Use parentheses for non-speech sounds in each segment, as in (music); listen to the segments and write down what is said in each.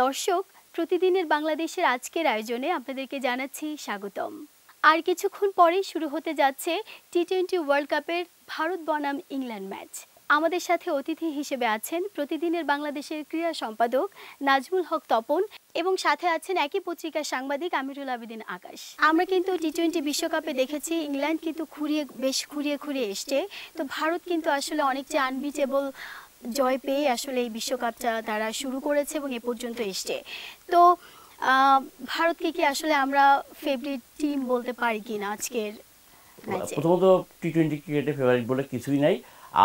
দর্শক প্রতিদিনের বাংলাদেশের আজকের আয়োজনে আপনাদেরকে জানাচ্ছি স্বাগতম আর কিছুক্ষণ পরেই শুরু হতে যাচ্ছে টি টোয়েন্টি ওয়ার্ল্ড কাপের ভারত বনাম ইংল্যান্ড ম্যাচ আমাদের সাথে অতিথি হিসেবে আছেন প্রতিদিনের বাংলাদেশের ক্রীড়া সম্পাদক নাজমুল হক তপন এবং সাথে আছেন একই পত্রিকার সাংবাদিক আমিরুল আবেদিন আকাশ আমরা কিন্তু টি টোয়েন্টি বিশ্বকাপে দেখেছি ইংল্যান্ড কিন্তু খুঁড়িয়ে বেশ খুঁড়িয়ে খুঁড়িয়ে এসছে তো ভারত কিন্তু আসলে অনেকটা আনবিচেবল জয় পেয়ে আসলে এই বিশ্বকাপটা তারা শুরু করেছে এবং এ পর্যন্ত এসছে তো ভারতকে কি আসলে আমরা ফেভারিট টিম বলতে পারি কিনা আজকের প্রথমত টি টোয়েন্টি ক্রিকেটে ফেভারিট বলে কিছুই নাই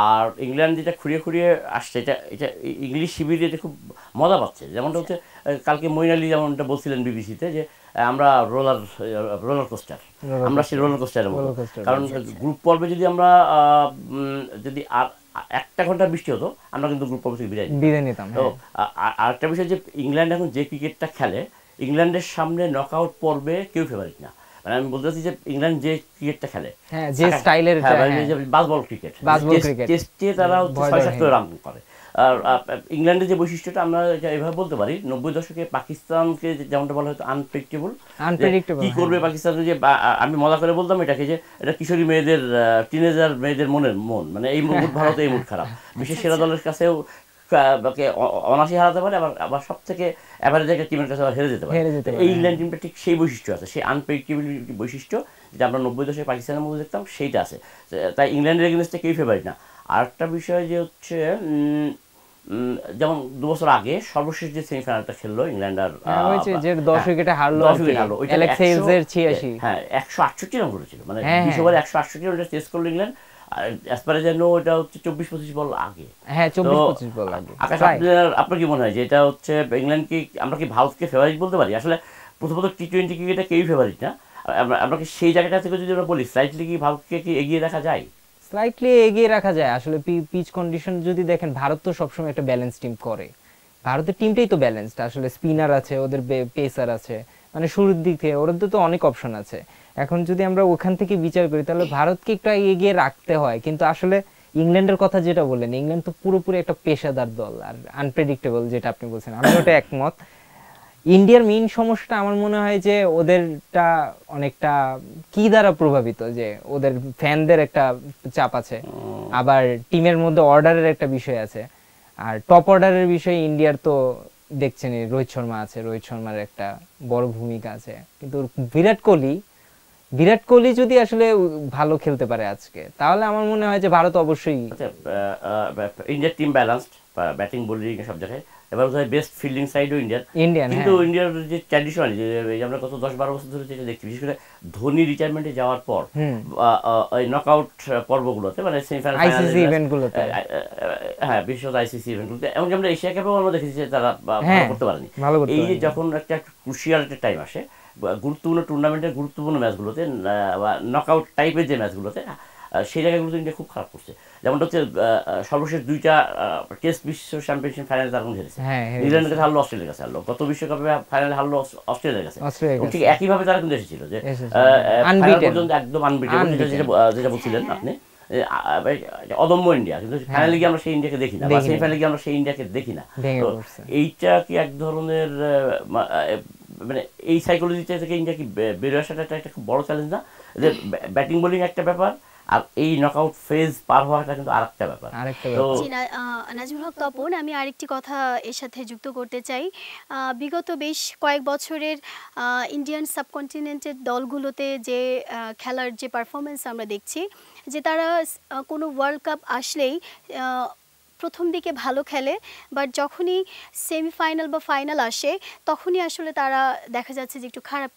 আর ইংল্যান্ড যেটা খুঁড়িয়ে খুঁড়িয়ে আসছে এটা এটা ইংলিশ শিবিরে এটা খুব মজা পাচ্ছে যেমনটা হচ্ছে কালকে মইন যেমনটা বলছিলেন বিবিসিতে যে আমরা রোলার রোলার কোস্টার আমরা সেই রোলার কোস্টারের মতো কারণ গ্রুপ পর্বে যদি আমরা যদি আর একটা ঘন্টা বৃষ্টি হতো আমরা কিন্তু গ্রুপ পর্ব থেকে বিদায় বিদায় নিতাম তো হ্যাঁ। আর একটা বিষয় যে ইংল্যান্ড এখন যে ক্রিকেটটা খেলে ইংল্যান্ডের সামনে নক আউট পর্বে কেউ ফেভারিট না মানে আমি বলতে চাচ্ছি যে ইংল্যান্ড যে ক্রিকেটটা খেলে হ্যাঁ যে স্টাইলের বাসবল ক্রিকেট টেস্টে তারা ছয় সাত রান করে ইংল্যান্ডের যে বৈশিষ্ট্যটা আমরা এভাবে বলতে পারি নব্বই দশকে পাকিস্তানকে যেমনটা বলা হয়তো আনপ্রেডিক্টেবল কি করবে হ্যাঁ। পাকিস্তান যে আমি মজা করে বলতাম এটাকে যে এটা কিশোরী মেয়েদের টিনেজার মেয়েদের মনের মন মানে এই মুড ভারত এই মুড খারাপ বিশেষ সেরা দলের কাছেও অনাসি হারাতে পারে আবার আবার সব থেকে অ্যাভারেজ একটা টিমের কাছে হেরে যেতে পারে এই হ্যাঁ। ইংল্যান্ড টিমটা ঠিক সেই বৈশিষ্ট্য আছে সেই আনপ্রেডিক্টেবিলিটি বৈশিষ্ট্য যেটা আমরা নব্বই দশকে পাকিস্তানের মধ্যে দেখতাম সেইটা আছে তাই ইংল্যান্ডের এগেনস্টে কেউ ফেভারিট না আরেকটা বিষয় যে হচ্ছে যেমন দু বছর আগে সর্বশেষ যে সেমিফাইনালটা খেললো ইংল্যান্ড হ্যাঁ, হ্যাঁ, আর যে উইকেটে হারলো উইকেট হারলো হ্যাঁ, রান করেছিল মানে করলো ইংল্যান্ড হচ্ছে বল আগে হ্যাঁ বল আগে আপনার কি মনে হয় যে এটা হচ্ছে ইংল্যান্ড কি আমরা কি ভারতকে ফেভারিট বলতে পারি আসলে প্রথমত টি টোয়েন্টি ক্রিকেটে কেউই ফেভারিট না আমরা কি সেই জায়গাটা থেকে যদি আমরা বলি স্লাইটলি কি ভারতকে কি এগিয়ে দেখা যায় স্লাইটলি এগিয়ে রাখা যায় আসলে পিচ কন্ডিশন যদি দেখেন ভারত তো সবসময় একটা ব্যালেন্স টিম করে ভারতের টিমটাই তো ব্যালেন্সড আসলে স্পিনার আছে ওদের পেসার আছে মানে শুরুর দিক থেকে ওদের তো অনেক অপশন আছে এখন যদি আমরা ওখান থেকে বিচার করি তাহলে ভারতকে একটু এগিয়ে রাখতে হয় কিন্তু আসলে ইংল্যান্ডের কথা যেটা বললেন ইংল্যান্ড তো পুরোপুরি একটা পেশাদার দল আর আনপ্রেডিক্টেবল যেটা আপনি বলছেন আমি ওটা একমত ইন্ডিয়ার মেইন সমস্যাটা আমার মনে হয় যে ওদেরটা অনেকটা কি দ্বারা প্রভাবিত যে ওদের ফ্যানদের একটা চাপ আছে আবার টিমের মধ্যে অর্ডারের একটা বিষয় আছে আর টপ অর্ডারের বিষয়ে ইন্ডিয়ার তো দেখছেন রোহিত শর্মা আছে রোহিত শর্মার একটা বড় ভূমিকা আছে কিন্তু বিরাট কোহলি বিরাট কোহলি যদি আসলে ভালো খেলতে পারে আজকে তাহলে আমার মনে হয় যে ভারত অবশ্যই আচ্ছা, ইন্ডিয়ার টিম ব্যালান্সড ব্যাটিং বোলিং সব জায়গায় এবার বোধহয় বেস্ট ফিল্ডিং সাইডও ইন্ডিয়ান ইন্ডিয়ান কিন্তু ইন্ডিয়ার যে ট্র্যাডিশনাল যে আমরা কত দশ বারো বছর ধরে যেটা দেখছি বিশেষ করে ধোনি রিটায়ারমেন্টে যাওয়ার পর পর্বগুলোতে মানে সেমিফাইনাল আইসিসি ইভেন্টগুলোতে হ্যাঁ আইসিসি ইভেন্টগুলোতে এমনকি আমরা এশিয়া আমরা দেখেছি যে তারা হ্যাঁ, ভালো করতে পারেনি এই যে যখন একটা ক্রুশিয়াল একটা টাইম আসে গুরুত্বপূর্ণ টুর্নামেন্টের গুরুত্বপূর্ণ ম্যাচগুলোতে বা নক আউট টাইপের যে ম্যাচগুলোতে সেই জায়গাগুলো ইন্ডিয়া খুব খারাপ করছে যেমন হচ্ছে সর্বশেষ দুইটা টেস্ট বিশ্ব চ্যাম্পিয়নশিপ ফাইনাল তারা হেরেছে ইংল্যান্ডের কাছে হারলো অস্ট্রেলিয়ার কাছে হারলো গত বিশ্বকাপে ফাইনাল হারলো অস্ট্রেলিয়ার কাছে ঠিক একইভাবে তারা কিন্তু এসেছিল যে পর্যন্ত একদম আনবিটেবল যেটা বলছিলেন আপনি অদম্য ইন্ডিয়া কিন্তু ফাইনালে হ্যাঁ। গিয়ে আমরা সেই ইন্ডিয়াকে দেখি না সেই ফাইনালে গিয়ে আমরা সেই ইন্ডিয়াকে দেখি না তো এইটা কি এক ধরনের মানে এই সাইকোলজিটা থেকে ইন্ডিয়া কি বেরোয় আসাটা একটা খুব বড় চ্যালেঞ্জ না যে ব্যাটিং বোলিং একটা ব্যাপার আর এই নকআউট ফেজ পার হওয়াটা কিন্তু আরেকটা ব্যাপার নাজিমুল হক তপন আমি আরেকটি কথা এর সাথে যুক্ত করতে চাই বিগত বেশ কয়েক বছরের ইন্ডিয়ান সাবকন্টিনেন্টের দলগুলোতে যে খেলার যে পারফরমেন্স আমরা দেখছি যে তারা কোনো ওয়ার্ল্ড কাপ আসলেই প্রথম দিকে ভালো খেলে বাট যখনই সেমিফাইনাল বা ফাইনাল আসে তখনই আসলে তারা দেখা যাচ্ছে যে একটু খারাপ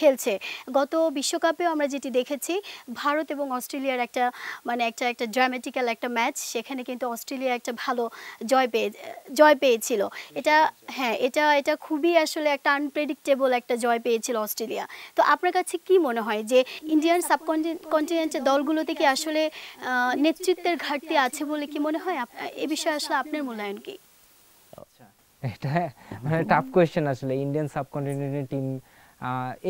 খেলছে গত বিশ্বকাপেও আমরা যেটি দেখেছি ভারত এবং অস্ট্রেলিয়ার একটা মানে একটা একটা ড্রামেটিক্যাল একটা ম্যাচ সেখানে কিন্তু অস্ট্রেলিয়া একটা ভালো জয় পেয়ে জয় পেয়েছিল এটা হ্যাঁ এটা এটা খুবই আসলে একটা আনপ্রেডিক্টেবল একটা জয় পেয়েছিল অস্ট্রেলিয়া তো আপনার কাছে কি মনে হয় যে ইন্ডিয়ান সাবকন্টিনেন্টের দলগুলোতে কি আসলে নেতৃত্বের ঘাটতি আছে বলে কি মনে হয় এ বিষয়ে আসলে আপনার মূল্যায়ন কি আচ্ছা। এটা মানে টাফ কোয়েশ্চেন আসলে ইন্ডিয়ান সাবকন্টিনেন্টের টিম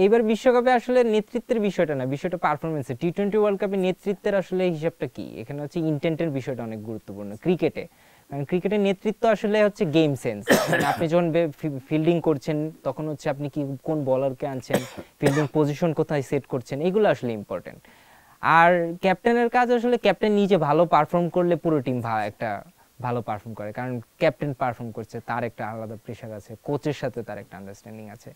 এইবার বিশ্বকাপে আসলে নেতৃত্বের বিষয়টা না বিষয়টা পারফরমেন্সে টি টোয়েন্টি ওয়ার্ল্ড কাপে নেতৃত্বের আসলে হিসাবটা কি এখানে হচ্ছে ইন্টেন্টের বিষয়টা অনেক গুরুত্বপূর্ণ ক্রিকেটে কারণ ক্রিকেটের নেতৃত্ব আসলে হচ্ছে গেম (coughs) মানে সেন্স আপনি যখন ফিল্ডিং করছেন তখন হচ্ছে আপনি কি কোন বলারকে আনছেন ফিল্ডিং পজিশন কোথায় সেট করছেন এগুলো আসলে ইম্পর্টেন্ট আর ক্যাপ্টেনের কাজ আসলে ক্যাপ্টেন নিজে ভালো পারফর্ম করলে পুরো টিম একটা ভালো পারফর্ম করে কারণ ক্যাপ্টেন পারফর্ম করছে তার একটা আলাদা প্রেশার আছে কোচের সাথে তার একটা আন্ডারস্ট্যান্ডিং আছে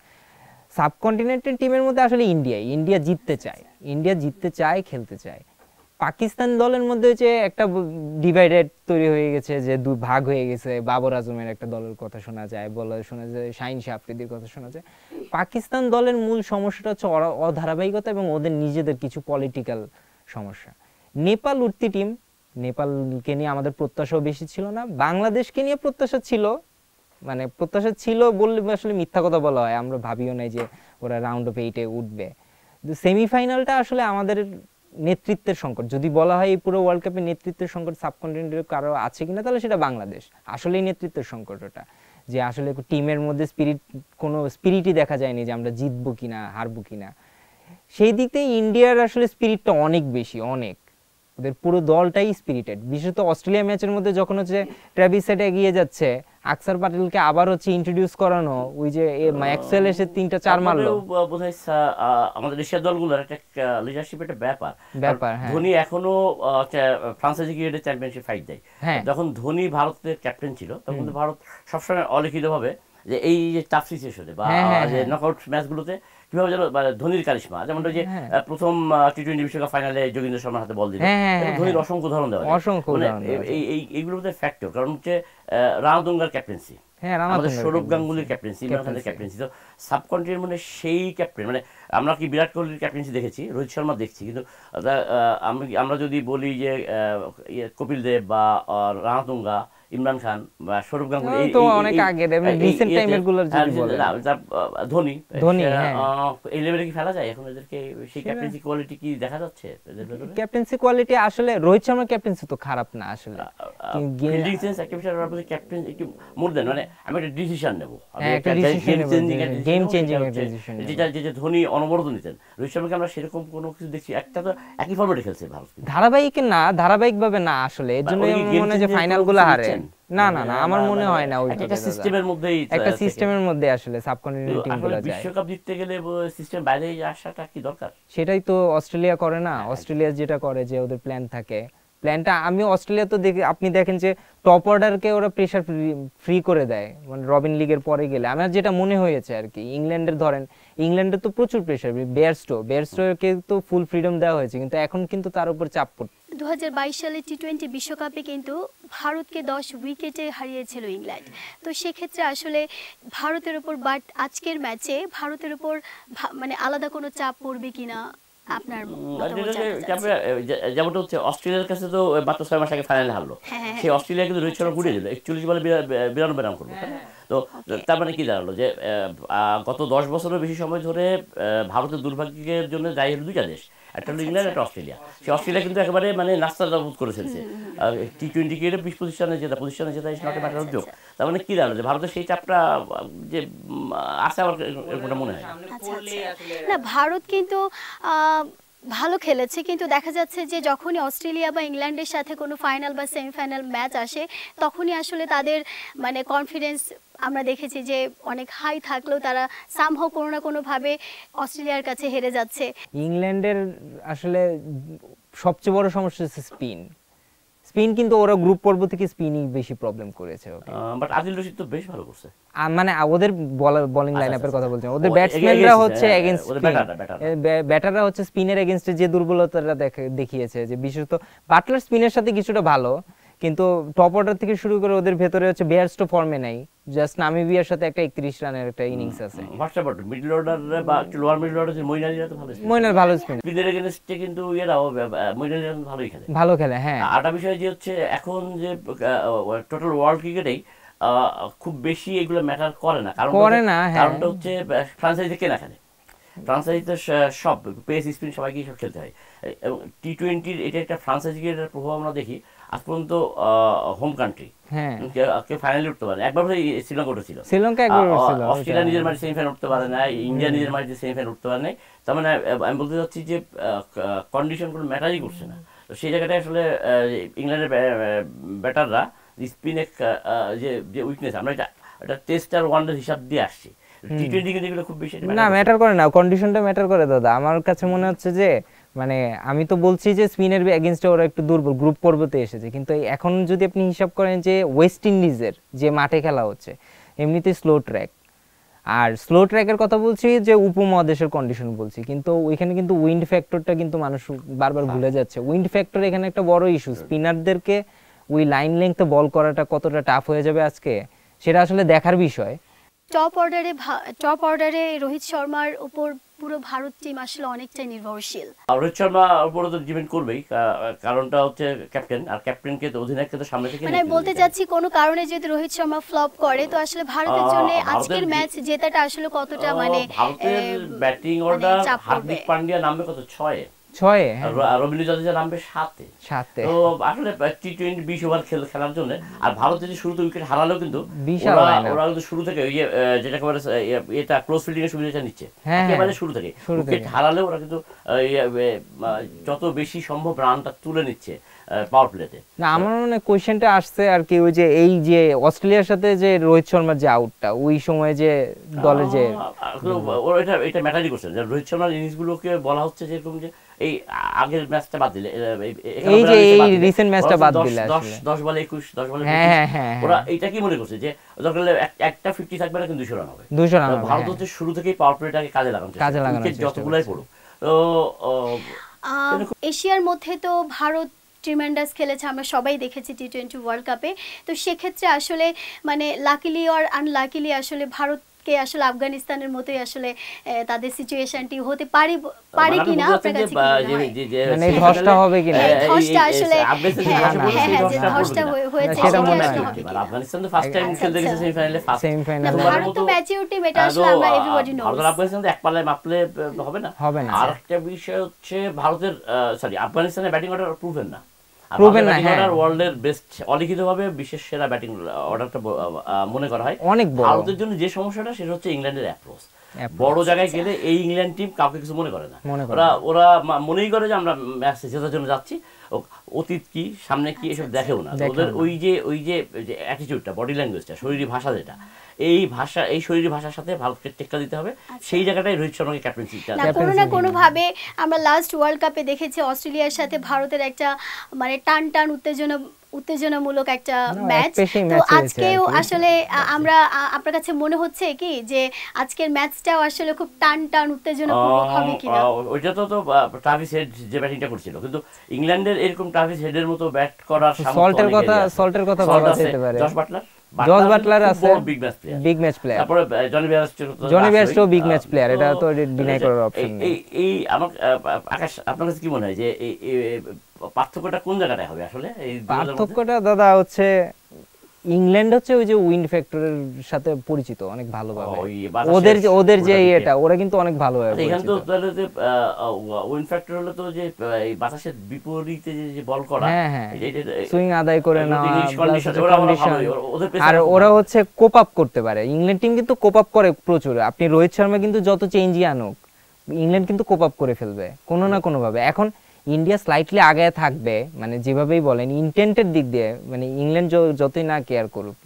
সাবকন্টিনেন্টের টিমের মধ্যে আসলে ইন্ডিয়া ইন্ডিয়া জিততে চায় ইন্ডিয়া জিততে চায় খেলতে চায় পাকিস্তান দলের মধ্যে যে একটা ডিভাইডেড তৈরি হয়ে গেছে যে দুই ভাগ হয়ে গেছে বাবর আজমের একটা দলের কথা শোনা যায় বলে শোনা যায় শাহিন আফ্রিদির কথা শোনা যায় পাকিস্তান দলের মূল সমস্যাটা হচ্ছে অধারাবাহিকতা এবং ওদের নিজেদের কিছু পলিটিক্যাল সমস্যা নেপাল উঠতি টিম নেপালকে নিয়ে আমাদের প্রত্যাশাও বেশি ছিল না বাংলাদেশকে নিয়ে প্রত্যাশা ছিল মানে প্রত্যাশা ছিল বললে আসলে মিথ্যা কথা বলা হয় আমরা ভাবিও নাই যে ওরা রাউন্ড অফ এইটে উঠবে সেমিফাইনালটা আসলে আমাদের নেতৃত্বের সংকট যদি বলা হয় এই পুরো ওয়ার্ল্ড কাপে নেতৃত্বের সংকট সাবকন্টিনেন্টের কারো আছে কিনা তাহলে সেটা বাংলাদেশ আসলেই নেতৃত্বের সংকট ওটা যে আসলে টিমের মধ্যে স্পিরিট কোনো স্পিরিটই দেখা যায়নি যে আমরা জিতবো কিনা হারবো কিনা সেই দিক থেকে ইন্ডিয়ার আসলে স্পিরিটটা অনেক বেশি অনেক ওদের পুরো দলটাই স্পিরিটেড বিশেষত অস্ট্রেলিয়া ম্যাচের মধ্যে যখন হচ্ছে ট্র্যাভিস হেড এগিয়ে যাচ্ছে আকসার পাটেলকে আবার হচ্ছে ইন্ট্রোডিউস করানো ওই যে ম্যাক্সওয়েল এসে তিনটা চার মারলো বোধহয় আমাদের এশিয়া দলগুলোর একটা লিডারশিপ একটা ব্যাপার ব্যাপার হ্যাঁ। ধোনি এখনো ফ্রান্সে গিয়ে চ্যাম্পিয়নশিপ ফাইট দেয় হ্যাঁ। যখন ধোনি ভারতের ক্যাপ্টেন ছিল তখন ভারত সবসময় অলিখিতভাবে যে এই যে টাফ সিচুয়েশনে বা হ্যাঁ, যে নকআউট ম্যাচগুলোতে কিভাবে যেন মানে, ধোনির কারিশমা যেমন যে হ্যাঁ। প্রথম টি টোয়েন্টি বিশ্বকাপ ফাইনালে যোগেন্দ্র শর্মার হাতে বল দিল হ্যাঁ, হ্যাঁ, ধোনির অসংখ্য উদাহরণ দেওয়া অসংখ্য মানে এই এইগুলোর মধ্যে কারণ হচ্ছে রানাদুঙ্গার ক্যাপ্টেন্সি আমাদের সৌরভ গাঙ্গুলির ক্যাপ্টেন্সি ইমরান খানের ক্যাপ্টেন্সি তো সাবকন্টিনেন্ট মানে সেই ক্যাপ্টেন মানে আমরা কি বিরাট কোহলির ক্যাপ্টেন্সি দেখেছি রোহিত শর্মা দেখছি কিন্তু আমরা যদি বলি যে ইয়ে কপিল দেব বা রানাতুঙ্গা ইমরান খান বা সৌরভ গাঙ্গুলি তো অনেক আগে রিসেন্ট টাইমের গুলোর যদি বলেন ধোনি ধোনি হ্যাঁ এই লেভেলে কি ফেলা যায় এখন এদেরকে সেই ক্যাপ্টেন্সি কোয়ালিটি কি দেখা যাচ্ছে এদের ভেতরে ক্যাপ্টেন্সি কোয়ালিটি আসলে রোহিত শর্মার ক্যাপ্টেন্সি তো খারাপ না আসলে ফিল্ডিং সেন্স একটা আর বলতে ক্যাপ্টেন একটু মোর দেন মানে আমি একটা ডিসিশন নেব আমি হ্যাঁ, একটা game changing game changing decision যেটা যে ধোনি অনবরত নিতেন রোহিত শর্মাকে আমরা সেরকম কোনো কিছু দেখি একটা তো একই ফরম্যাটে খেলছে ভারত ধারাবাহিক না ধারাবাহিক ভাবে না আসলে এর জন্য মনে হয় যে ফাইনাল গুলো হারে হয় না না না আমার মনে হয় না ওই একটা সিস্টেমের মধ্যেই একটা সিস্টেমের মধ্যে আসলে সাবকন্টিনেন্টাল টিম গুলো যায় বিশ্বকাপ জিততে গেলে সিস্টেম বাইরে আসাটা কি দরকার সেটাই তো অস্ট্রেলিয়া করে না হ্যাঁ, হ্যাঁ। অস্ট্রেলিয়া যেটা করে যে ওদের প্ল্যান থাকে প্ল্যানটা আমি অস্ট্রেলিয়া তো দেখি আপনি দেখেন যে টপ অর্ডারকে ওরা প্রেশার ফ্রি করে দেয় মানে রবিন লিগের পরে গেলে আমার যেটা মনে হয়েছে আর কি ইংল্যান্ডের ধরেন ইংল্যান্ডে তো প্রচুর প্রেশার বেয়ারস্টো বেয়ারস্টোকে তো ফুল ফ্রিডম দেওয়া হয়েছে কিন্তু এখন কিন্তু তার উপর চাপ পড়ছে দু সালে টি টোয়েন্টি বিশ্বকাপে কিন্তু ভারতকে দশ উইকেটে হারিয়েছিল ইংল্যান্ড তো সেক্ষেত্রে আসলে ভারতের উপর বাট আজকের ম্যাচে ভারতের উপর মানে আলাদা কোনো চাপ পড়বে কিনা হচ্ছে অস্ট্রেলিয়ার কাছে তো মাত্র ছয় মাস আগে হারলো ঘুরিয়ে হ্যাঁ, হ্যাঁ, হ্যাঁ। আচ্ছা, আচ্ছা। বলে তো তার মানে কি যে গত দশ বছরের বেশি সময় ধরে ভারতের দুর্ভাগ্যের জন্য যাই হলো দুইটা দেশ একটা হলো ইংল্যান্ড একটা অস্ট্রেলিয়া সে অস্ট্রেলিয়া কিন্তু একেবারে মানে নাস্তা দাবুদ করে ফেলছে টি টোয়েন্টি কে বিশ পজিশনে রানে পজিশনে পঁচিশ ইস নট ম্যাটার উদ্যোগ তার মানে আচ্ছা। কী দাঁড়ালো যে ভারতের সেই চাপটা যে আসে আমার এরকমটা মনে হয় আচ্ছা, আচ্ছা। না ভারত কিন্তু ভালো খেলেছে কিন্তু দেখা যাচ্ছে যে যখনই অস্ট্রেলিয়া বা ইংল্যান্ডের সাথে কোনো ফাইনাল বা সেমিফাইনাল ম্যাচ আসে তখনই আসলে তাদের মানে কনফিডেন্স আমরা দেখেছি যে অনেক হাই থাকলেও তারা সামহ কোনো না কোনোভাবে অস্ট্রেলিয়ার কাছে হেরে যাচ্ছে ইংল্যান্ডের আসলে সবচেয়ে বড় সমস্যা হচ্ছে স্পিন স্পিন কিন্তু ওরা গ্রুপ পর্ব থেকে স্পিনিং বেশি প্রবলেম করেছে ওকে বাট আদিল রশিদ তো বেশ ভালো করছে মানে ওদের বোলিং লাইনআপের আচ্ছা, আচ্ছা, কথা বলছেন আচ্ছা। ওদের ব্যাটসম্যানরা হচ্ছে এগেইনস্ট ব্যাটাররা হ্যাঁ, হচ্ছে স্পিনের এগেইনস্টে যে দুর্বলতাটা দেখিয়েছে যে বিশেষত বাটলার স্পিনের সাথে কিছুটা ভালো কিন্তু টপ অর্ডার থেকে শুরু করে ওদের ভেতরে হচ্ছে বেয়ারস্টো ফর্মে নাই জাস্ট নামিবিয়ার সাথে একটা 31 রানের একটা ইনিংস আছে মিডল অর্ডার বা লোয়ার মিডল অর্ডার যে তো ভালো মইনাল ভালো স্পিনার বিদের কিন্তু ভালোই খেলে ভালো খেলে হ্যাঁ আটা বিষয় যে হচ্ছে এখন যে টোটাল ওয়ার্ল্ড ক্রিকেটেই খুব বেশি এগুলো ম্যাটার করে না কারণ করে না কারণটা হচ্ছে ফ্রান্সাইজি হ্যাঁ। কেনা খেলে তো সব পেস স্পিন সবাইকে সব খেলতে হয় এবং টি টোয়েন্টির এটা একটা ফ্রান্সাইজিকে প্রভাব আমরা দেখি হোম হ্যাঁ। কান্ট্রি মানে, ইংল্যান্ডের ব্যাটাররা স্পিনে যে আমরা টেস্ট আর হিসাব দিয়ে আসছি খুব বেশি না ম্যাটার করে না কন্ডিশনটা ম্যাটার করে দাদা আমার কাছে মনে হচ্ছে যে মানে আমি তো বলছি যে স্পিনের এগেনস্টে ওরা একটু দুর্বল গ্রুপ পর্বতে এসেছে কিন্তু এখন যদি আপনি হিসাব করেন যে ওয়েস্ট ইন্ডিজের যে মাঠে খেলা হচ্ছে এমনিতেই স্লো ট্র্যাক আর স্লো ট্র্যাকের কথা বলছি যে উপমহাদেশের কন্ডিশন বলছি কিন্তু ওইখানে কিন্তু উইন্ড ফ্যাক্টরটা কিন্তু মানুষ বারবার হ্যাঁ। ভুলে যাচ্ছে উইন্ড ফ্যাক্টর এখানে একটা বড় ইস্যু হ্যাঁ। স্পিনারদেরকে ওই লাইন লেংথে বল করাটা কতটা টাফ হয়ে যাবে আজকে সেটা আসলে দেখার বিষয় টপ অর্ডারে টপ অর্ডারে রোহিত শর্মার উপর পুরো ভারত টিম আসলে অনেকটাই নির্ভরশীল রোহিত শর্মা উপরে তো ডিপেন্ড করবেই কারণটা হচ্ছে ক্যাপ্টেন আর ক্যাপ্টেন কে তো অধিনায়ককে তো সামনে থেকে মানে বলতে চাচ্ছি কোনো কারণে যদি রোহিত শর্মা ফ্লপ করে তো আসলে ভারতের জন্য আজকের ম্যাচ জেতাটা আসলে কতটা মানে ভারতের ব্যাটিং অর্ডার মানে হার্দিক পান্ডিয়া নামে কত ছয় হ্যাঁ। আর ভারত যদি উইকেট হারালেও কিন্তু ওরা শুরু থেকে এটা ক্লোজ ইয়ে, এর নিচ্ছে হ্যাঁ, হ্যাঁ। শুরু থেকে উইকেট হারালেও ওরা কিন্তু ইয়ে, যত বেশি সম্ভব রানটা তুলে নিচ্ছে পাওয়ার প্লেতে না আমার মনে কোশ্চেনটা আসছে আর কি ওই যে এই যে অস্ট্রেলিয়ার সাথে যে রোহিত শর্মার যে আউটটা ওই সময় যে দলে যে এটা এটা ম্যাটারই করছে যে রোহিত শর্মার ইনিংসগুলোকে বলা হচ্ছে যে এই আগের ম্যাচটা বাদ দিলে এই যে এই রিসেন্ট ম্যাচটা বাদ দিলে 10 10 বলে 21 10 বলে হ্যাঁ, হ্যাঁ, হ্যাঁ, ওরা এটা কি মনে করছে যে একটা 50 থাকবে না কিন্তু 200 রান হবে 200 রান ভারত হচ্ছে শুরু থেকেই পাওয়ার প্লেটাকে কাজে লাগানো কাজে লাগানো যতগুলাই তো এশিয়ার মধ্যে তো ভারত ট্রিমেন্ডাস খেলেছে আমরা সবাই দেখেছি টি টোয়েন্টি ওয়ার্ল্ড কাপে তো সেক্ষেত্রে আসলে মানে লাকিলি অর আনলাকিলি আসলে ভারত কে আসলে আফগানিস্তানের মতোই আসলে তাদের সিচুয়েশনটি হতে কিনা আপনার কাছে মানে হবে কিনা ধসটা আসলে হ্যাঁ, ধসটা হ্যাঁ, হ্যাঁ, হয়েছে আফগানিস্তান তো ফার্স্ট টাইম খেলতে গেছে সেমিফাইনালে আচ্ছা, আচ্ছা। ভারত তো এটা আসলে আমরা এভরিবডি ভারত আফগানিস্তান তো এক পাল্লায় মাপলে হবে না হবে না আরেকটা বিষয় হচ্ছে ভারতের সরি আফগানিস্তানের ব্যাটিং অর্ডার প্রুভেন না প্রুভেন না হ্যাঁ এর বেস্ট অলিখিতভাবে বিশেষ সেরা ব্যাটিং অর্ডারটা uh, uh, মনে করা হয় অনেক বড় ভারতের জন্য যে সমস্যাটা সেটা হচ্ছে ইংল্যান্ডের অ্যাপ্রোচ বড় জায়গায় গেলে এই ইংল্যান্ড টিম কাউকে কিছু মনে করে না ওরা ওরা মনেই করে যে আমরা ম্যাচ জেতার জন্য যাচ্ছি অতীত কি সামনে কি এসব আচ্ছা, আচ্ছা। দেখেও না ওদের ওই যে ওই যে অ্যাটিটিউডটা বডি ল্যাঙ্গুয়েজটা শরীরী ভাষা যেটা এই ভাষা এই শরীরী ভাষার সাথে ভারতকে টেক্কা দিতে হবে আচ্ছা। সেই জায়গাটাই রোহিত শর্মাকে ক্যাপ্টেন্সিটা কোনো না কোনো ভাবে আমরা লাস্ট ওয়ার্ল্ড কাপে দেখেছি অস্ট্রেলিয়ার সাথে ভারতের একটা মানে টান টান উত্তেজনা উত্তেজনামূলক একটা ম্যাচ তো আজকেও আসলে আমরা আপনার কাছে মনে হচ্ছে কি যে আজকের ম্যাচটাও আসলে খুব টান টান উত্তেজনামূলক হবে কিনা ওইটা তো তো ট্রাভিস হেড যে ব্যাটিংটা করছিল কিন্তু ইংল্যান্ডের এরকম ট্রাভিস হেডের মতো ব্যাট করার সল্টের কথা সল্টের কথা বলা যেতে পারে জশ বাটলার জস বাটলার আমার আকাশ আপনার কাছে কি মনে হয় যে পার্থক্যটা কোন জায়গাটায় হবে আসলে এই পার্থক্যটা দাদা হচ্ছে ইংল্যান্ড হচ্ছে ওই যে উইন্ড ফ্যাক্টরের সাথে পরিচিত অনেক ভালোভাবে ওদের যে ওদের যে এটা ওরা কিন্তু অনেক ভালো হয় আচ্ছা, এখানে তো তাহলে যে উইন্ড ফ্যাক্টর হলো তো যে এই বাতাসের বিপরীতে যে যে বল করা হ্যাঁ, হ্যাঁ। সুইং আদায় করে না আর ওরা হচ্ছে কোপ আপ করতে পারে ইংল্যান্ড টিম কিন্তু কোপ আপ করে প্রচুর আপনি রোহিত শর্মা কিন্তু যত চেঞ্জই আনুক ইংল্যান্ড কিন্তু কোপ আপ করে ফেলবে কোনো না কোনো ভাবে এখন ইন্ডিয়া স্লাইটলি আগে থাকবে মানে যেভাবেই বলেন ইন্টেন্টের দিক দিয়ে মানে ইংল্যান্ড যতই না কেয়ার করুক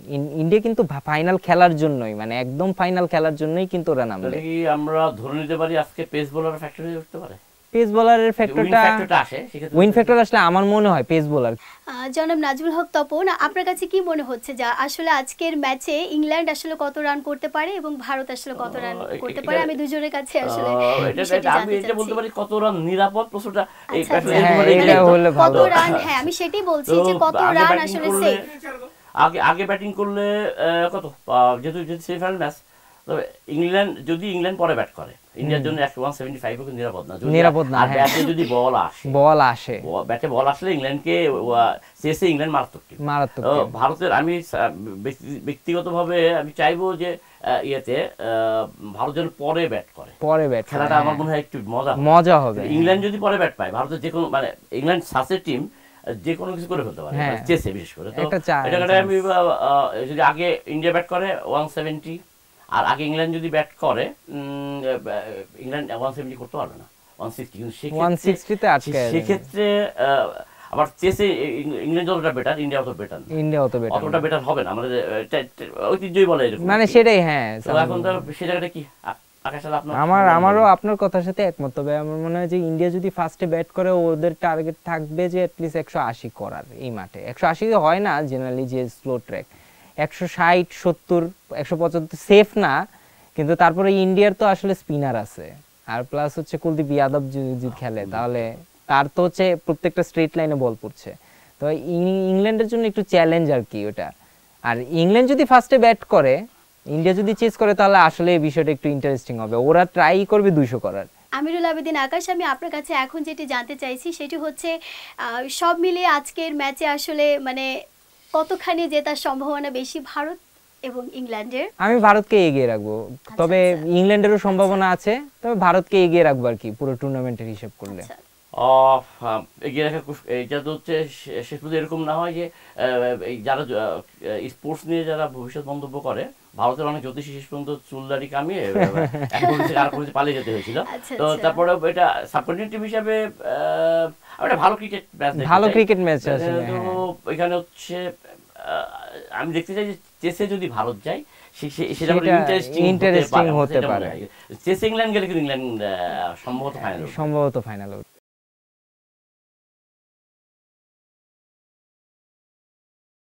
ইন্ডিয়া কিন্তু ফাইনাল খেলার জন্যই মানে একদম ফাইনাল খেলার জন্যই কিন্তু ওরা নামবে আমরা ধরে নিতে পারি আজকে পেস বোলার ফ্যাক্টরি করতে পারে পেস বোলারের ফ্যাক্টরটা উইন ফ্যাক্টর আসলে আমার মনে হয় পেস বোলার জনাব নাজমুল হক তপন আপনার কাছে কি মনে হচ্ছে যা আসলে আজকের ম্যাচে ইংল্যান্ড আসলে কত রান করতে পারে এবং ভারত আসলে কত রান করতে পারে আমি দুজনের কাছে আসলে আমি এটা বলতে পারি কত রান নিরাপদ প্রশ্নটা আচ্ছা, আচ্ছা। হ্যাঁ, কত রান হ্যাঁ আমি সেটাই বলছি যে কত রান আসলে আগে আগে ব্যাটিং করলে কত যেহেতু যদি ম্যাচ তবে ইংল্যান্ড যদি ইংল্যান্ড পরে ব্যাট করে ইন্ডিয়ার জন্য হ্যাঁ। ব্যাটে বল আসে বল আসে ব্যাটে বল আসলে ইংল্যান্ড ভারতের আমি আমি চাইবো যে ভারতের পরে ব্যাট করে পরে ব্যাট খেলাটা আমার হ্যাঁ। মনে হয় একটু মজা মজা হবে হ্যাঁ। ইংল্যান্ড যদি পরে ব্যাট পায় ভারতের যে কোনো মানে ইংল্যান্ড সাসের টিম যে কোনো কিছু করে ফেলতে পারে বিশেষ করে তো আমি যদি আগে ইন্ডিয়া ব্যাট করে ওয়ান সেভেন্টি আর আগে ইংল্যান্ড যদি ব্যাট করে ইংল্যান্ড ওয়ান সেভেন্টি করতে পারবে না ওয়ান সিক্সটি কিন্তু সেক্ষেত্রে আবার চেসে ইংল্যান্ড যতটা বেটার ইন্ডিয়া অত বেটার ইন্ডিয়া অত বেটার অতটা বেটার হবে না আমাদের ঐতিহ্যই বলে এরকম মানে সেটাই হ্যাঁ এখন তো সে জায়গাটা কি আমার আমারও আপনার কথার সাথে একমত তবে আমার মনে হয় যে ইন্ডিয়া যদি ফার্স্টে ব্যাট করে ওদের টার্গেট থাকবে যে অ্যাটলিস্ট একশো আশি করার এই মাঠে একশো আশি হয় না জেনারেলি যে স্লো ট্র্যাক একশো ষাট সত্তর একশো পঁচাত্তর সেফ না কিন্তু তারপরে ইন্ডিয়ার তো আসলে স্পিনার আছে আর প্লাস হচ্ছে কুলদীপ যদি খেলে তাহলে তার তো হচ্ছে প্রত্যেকটা স্ট্রেট লাইনে বল পড়ছে তো ইংল্যান্ডের জন্য একটু চ্যালেঞ্জ আর কি ওটা আর ইংল্যান্ড যদি ফার্স্টে ব্যাট করে ইন্ডিয়া যদি চেস করে তাহলে আসলে এই বিষয়টা একটু ইন্টারেস্টিং হবে ওরা ট্রাই করবে দুইশো করার আমিরুল আবেদিন আকাশ আমি আপনার কাছে এখন যেটি জানতে চাইছি সেটি হচ্ছে সব মিলিয়ে আজকের ম্যাচে আসলে মানে কতখানি জেতার সম্ভাবনা বেশি ভারত এবং ইংল্যান্ডের আমি ভারতকে এগিয়ে রাখবো আচ্ছা, তবে আচ্ছা। ইংল্যান্ডেরও সম্ভাবনা আচ্ছা। আছে তবে ভারতকে এগিয়ে রাখবো আর কি পুরো টুর্নামেন্টের হিসাব করলে এগিয়ে রাখা হচ্ছে শেষ পর্যন্ত এরকম না হয় যে যারা স্পোর্টস নিয়ে যারা ভবিষ্যৎ মন্তব্য করে ভারতের অনেক শেষ পর্যন্ত কামিয়ে আর কোনো পালিয়ে যেতে হয়েছিল আচ্ছা, তো আচ্ছা। তারপরে এটা হিসাবে একটা ভালো ক্রিকেট ম্যাচ ভালো ক্রিকেট ম্যাচ তো হ্যাঁ। এখানে হচ্ছে আমি দেখতে চাই যে চেসে যদি ভারত যায় চেস ইংল্যান্ড গেলে কিন্তু ইংল্যান্ড সম্ভবত ফাইনাল হ্যাঁ, সম্ভবত ফাইনাল